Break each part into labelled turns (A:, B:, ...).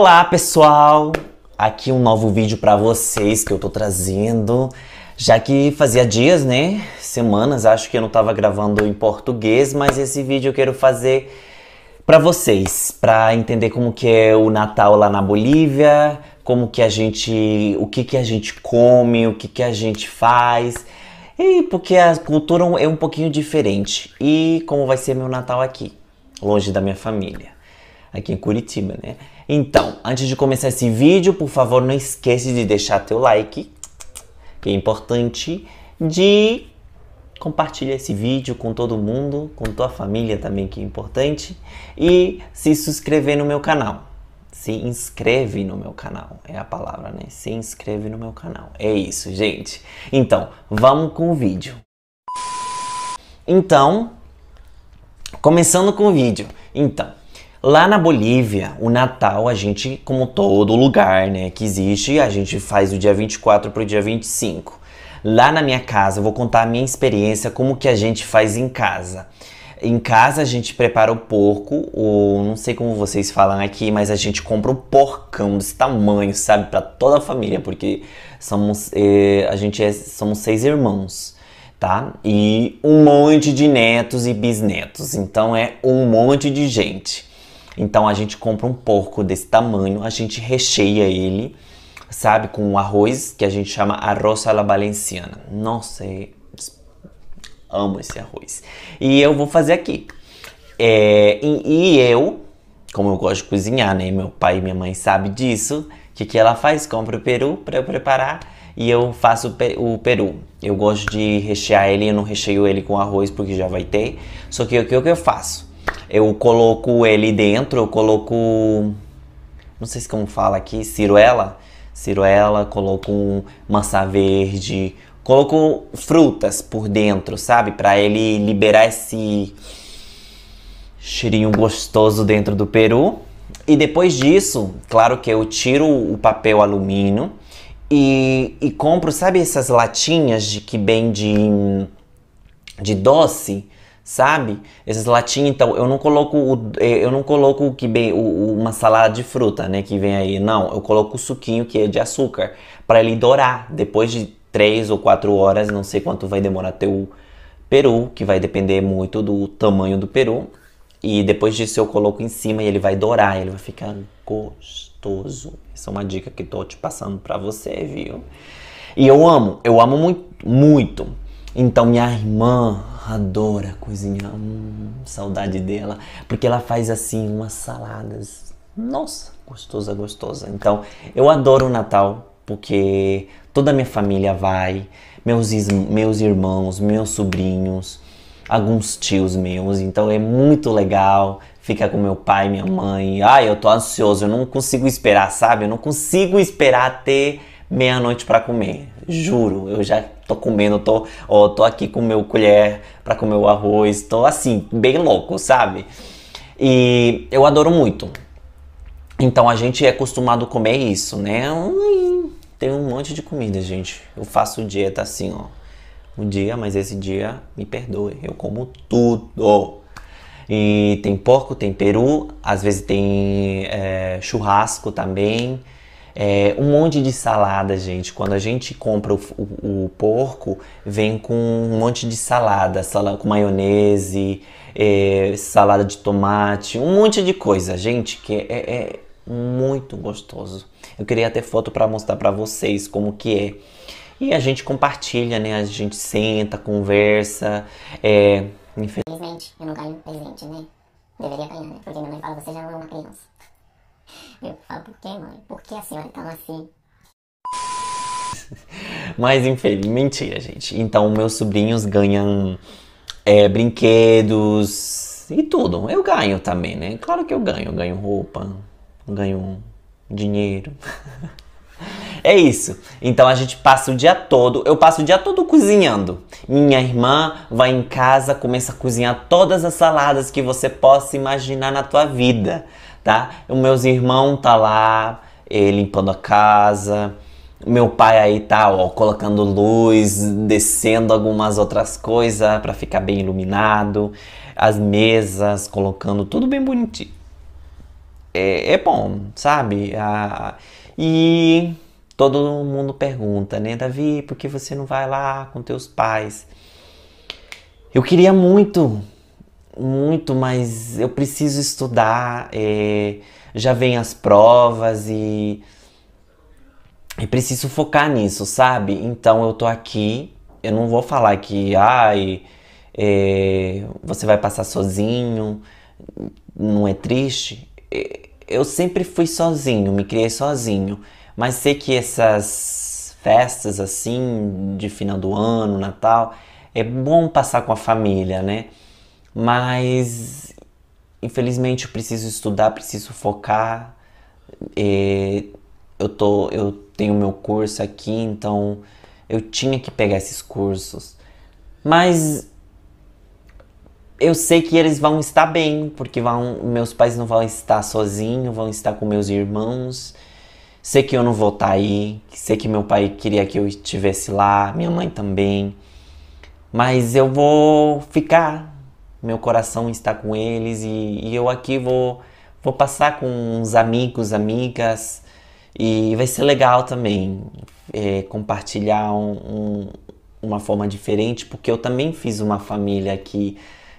A: Olá, pessoal! Aqui um novo vídeo para vocês que eu tô trazendo. Já que fazia dias, né? Semanas, acho que eu não tava gravando em português, mas esse vídeo eu quero fazer para vocês, para entender como que é o Natal lá na Bolívia, como que a gente, o que que a gente come, o que que a gente faz. E porque a cultura é um pouquinho diferente. E como vai ser meu Natal aqui, longe da minha família, aqui em Curitiba, né? Então, antes de começar esse vídeo, por favor, não esquece de deixar teu like, que é importante, de compartilhar esse vídeo com todo mundo, com tua família também, que é importante, e se inscrever no meu canal. Se inscreve no meu canal, é a palavra, né? Se inscreve no meu canal. É isso, gente. Então, vamos com o vídeo. Então, começando com o vídeo. Então, Lá na Bolívia, o Natal, a gente, como todo lugar né, que existe, a gente faz do dia 24 para o dia 25. Lá na minha casa, eu vou contar a minha experiência, como que a gente faz em casa. Em casa a gente prepara o porco, ou não sei como vocês falam aqui, mas a gente compra o porcão desse tamanho, sabe, para toda a família, porque somos eh, a gente é, somos seis irmãos tá? E um monte de netos e bisnetos. Então é um monte de gente. Então a gente compra um porco desse tamanho, a gente recheia ele, sabe, com um arroz que a gente chama arroz à la valenciana. Nossa, é, amo esse arroz. E eu vou fazer aqui. É, e, e, eu, como eu gosto de cozinhar, né? Meu pai e minha mãe sabem disso. O que, que ela faz? Compra o peru para eu preparar e eu faço o peru. Eu gosto de rechear ele, eu não recheio ele com arroz porque já vai ter. Só que o que eu faço? Eu coloco ele dentro, eu coloco. Não sei se como fala aqui, ciruela. Ciruela, coloco maçã verde, coloco frutas por dentro, sabe? Pra ele liberar esse cheirinho gostoso dentro do peru. E depois disso, claro que eu tiro o papel alumínio e, e compro, sabe, essas latinhas de que bem de, de doce? sabe? Esses latinhos, então, eu não coloco o, eh, eu não coloco o que bem, o, uma salada de fruta, né, que vem aí, não, eu coloco o suquinho que é de açúcar para ele dourar depois de três ou quatro horas, não sei quanto vai demorar teu peru, que vai depender muito do tamanho do peru. E depois disso eu coloco em cima e ele vai dourar, ele vai ficar gostoso. Essa é uma dica que tô te passando para você, viu? E eu amo, eu amo muito, muito. Então minha irmã, adora cozinhar. Hum, saudade dela, porque ela faz assim umas saladas. Nossa, gostosa, gostosa. Então, eu adoro o Natal porque toda a minha família vai, meus meus irmãos, meus sobrinhos, alguns tios meus. Então é muito legal ficar com meu pai, minha mãe. Ai, eu tô ansioso, eu não consigo esperar, sabe? Eu não consigo esperar ter meia-noite para comer. Juro, eu já tô comendo, tô, ó, tô aqui com meu colher para comer o arroz, tô assim, bem louco, sabe? E eu adoro muito. Então a gente é acostumado a comer isso, né? Tem um monte de comida, gente. Eu faço dieta assim, ó. Um dia, mas esse dia, me perdoe, eu como tudo. E tem porco, tem peru, às vezes tem é, churrasco também. É, um monte de salada, gente. Quando a gente compra o, o, o porco, vem com um monte de salada, salada com maionese, é, salada de tomate, um monte de coisa, gente, que é, é muito gostoso. Eu queria ter foto para mostrar para vocês como que é. E a gente compartilha, né? A gente senta, conversa. É... Infelizmente, eu não ganho presente, né? Deveria ganhar, né? Porque minha mãe fala, você já não é uma criança. Eu falo, por que, mãe? Por que a senhora estava é assim? Mas infeliz, mentira, gente. Então, meus sobrinhos ganham é, brinquedos e tudo. Eu ganho também, né? Claro que eu ganho. Eu ganho roupa, ganho dinheiro. é isso. Então a gente passa o dia todo, eu passo o dia todo cozinhando. Minha irmã vai em casa, começa a cozinhar todas as saladas que você possa imaginar na tua vida tá? Os meus irmãos tá lá limpando a casa, meu pai aí tá ó, colocando luz, descendo algumas outras coisas para ficar bem iluminado, as mesas colocando tudo bem bonitinho. É, é bom, sabe? Ah, e todo mundo pergunta, né, Davi, por que você não vai lá com teus pais? Eu queria muito muito, mas eu preciso estudar, é, já vem as provas e, e preciso focar nisso, sabe? Então eu tô aqui, eu não vou falar que, ai, é, você vai passar sozinho, não é triste. É, eu sempre fui sozinho, me criei sozinho, mas sei que essas festas assim, de final do ano, Natal, é bom passar com a família, né? Mas infelizmente eu preciso estudar, preciso focar. eu tô, eu tenho meu curso aqui, então eu tinha que pegar esses cursos. Mas eu sei que eles vão estar bem, porque vão, meus pais não vão estar sozinhos, vão estar com meus irmãos. Sei que eu não vou estar aí, sei que meu pai queria que eu estivesse lá, minha mãe também. Mas eu vou ficar, meu coração está com eles e, e eu aqui vou, vou passar com uns amigos, amigas e vai ser legal também é, compartilhar um, um, uma forma diferente, porque eu também fiz uma família aqui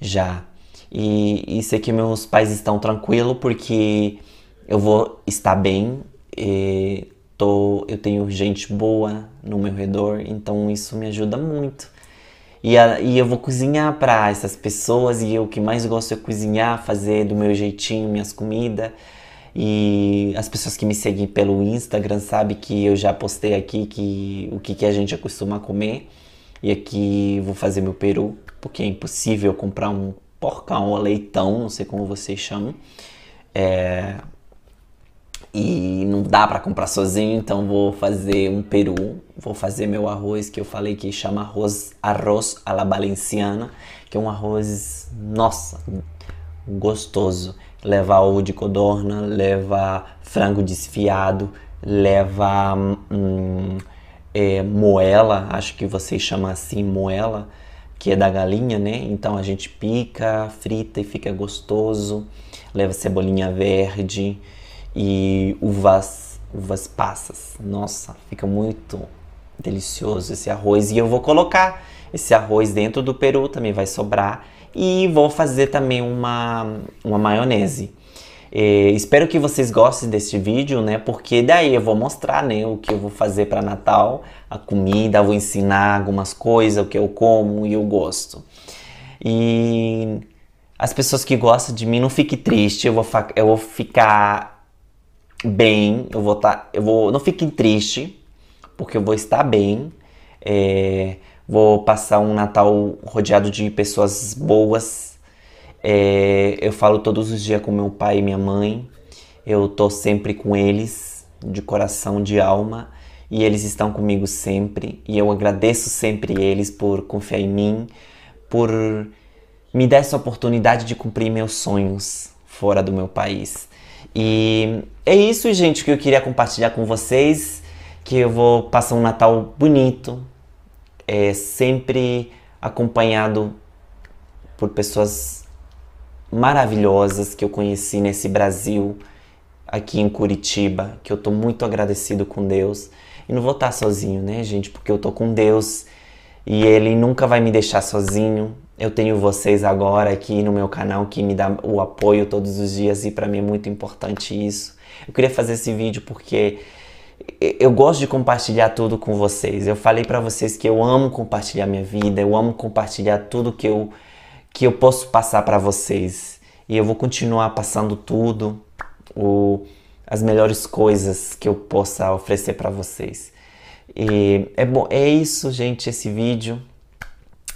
A: já. E isso aqui é meus pais estão tranquilo porque eu vou estar bem, tô, eu tenho gente boa no meu redor, então isso me ajuda muito. E, a, e eu vou cozinhar para essas pessoas e eu, o que mais gosto é cozinhar, fazer do meu jeitinho minhas comidas. E as pessoas que me seguem pelo Instagram sabem que eu já postei aqui que o que, que a gente acostuma comer. E aqui vou fazer meu peru, porque é impossível comprar um porcão, ou leitão, não sei como vocês chamam. É, e não dá para comprar sozinho, então vou fazer um peru, vou fazer meu arroz que eu falei que chama arroz arroz à la valenciana, que é um arroz, nossa, gostoso. Leva ovo de codorna, leva frango desfiado, leva hum, é, moela, acho que vocês chamam assim moela, que é da galinha, né? Então a gente pica, frita e fica gostoso. Leva cebolinha verde, e uvas, uvas passas. Nossa, fica muito delicioso esse arroz e eu vou colocar esse arroz dentro do peru, também vai sobrar e vou fazer também uma, uma maionese. E é, espero que vocês gostem deste vídeo, né? Porque daí eu vou mostrar, né, o que eu vou fazer para Natal, a comida, vou ensinar algumas coisas, o que eu como e eu gosto. E as pessoas que gostam de mim não fiquem tristes, eu vou, eu vou ficar bem, eu vou estar, tá, eu vou, não fiquem triste, porque eu vou estar bem, é, vou passar um Natal rodeado de pessoas boas, é, eu falo todos os dias com meu pai e minha mãe, eu tô sempre com eles, de coração, de alma, e eles estão comigo sempre, e eu agradeço sempre eles por confiar em mim, por me dar essa oportunidade de cumprir meus sonhos fora do meu país. E é isso, gente, que eu queria compartilhar com vocês. Que eu vou passar um Natal bonito, é, sempre acompanhado por pessoas maravilhosas que eu conheci nesse Brasil, aqui em Curitiba, que eu tô muito agradecido com Deus. E não vou estar tá sozinho, né, gente? Porque eu tô com Deus e ele nunca vai me deixar sozinho. Eu tenho vocês agora aqui no meu canal que me dá o apoio todos os dias e para mim é muito importante isso. Eu queria fazer esse vídeo porque eu gosto de compartilhar tudo com vocês. Eu falei para vocês que eu amo compartilhar minha vida, eu amo compartilhar tudo que eu que eu posso passar para vocês. E eu vou continuar passando tudo, o, as melhores coisas que eu possa oferecer para vocês. E é bom, é isso, gente, esse vídeo.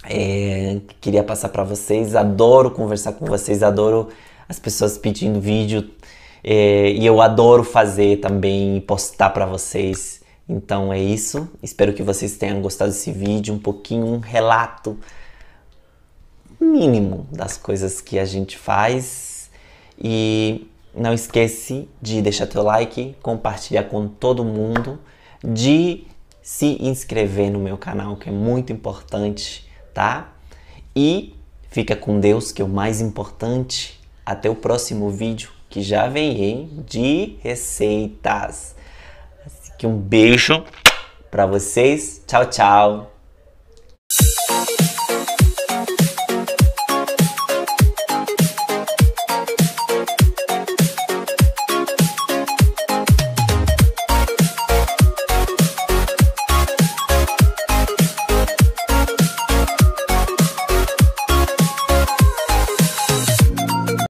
A: É, queria passar para vocês. Adoro conversar com vocês, adoro as pessoas pedindo vídeo é, e eu adoro fazer também postar para vocês. Então é isso. Espero que vocês tenham gostado desse vídeo, um pouquinho um relato mínimo das coisas que a gente faz e não esquece de deixar teu like, compartilhar com todo mundo, de se inscrever no meu canal, que é muito importante, tá? E fica com Deus, que é o mais importante. Até o próximo vídeo, que já vem hein, de receitas. Assim que um beijo para vocês. Tchau, tchau.